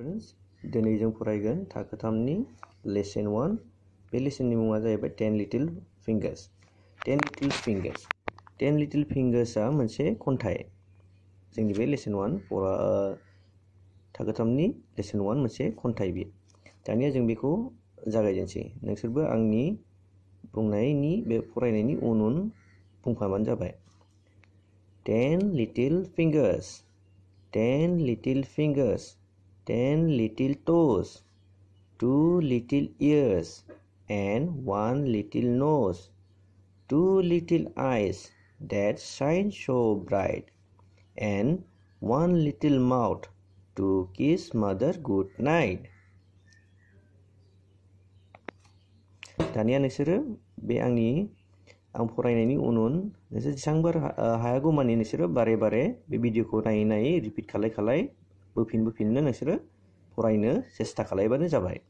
Students दिनै जों फरायगोन थाखो थामनि लेसन वान बे लेसन लेसननि मुङा जाहैबाय ten little fingers ten little fingers ten little फिंगार्सआ मोनसे खन्थाइ जोंनि बे लेसन वान फरा थाखो थामनि लेसन वान मोनसे खन्थाइ बियो दानिया जों बेखौ जागायजेनसै नोंसोरबो आंनि बुंनायनि बे फरायनायनि उन उन बुंफाबानो जाबाय ten little fingers ten little fingers ten little toes, two little ears, and one little nose, two little eyes that shine so bright, and one little mouth to kiss mother good night. दानिया नोंसोरो बे आंनि आं फरायनायनि उन उन नोंसोर जेसेबांबार हायागौमानि नोंसोरो बारे बारे बे भिडिअखौ नायै नायै रिपिट खालाय खालाय बोफिन बोफिननो नोंसोरो फरायनो सेस्था खालायबानो जाबाय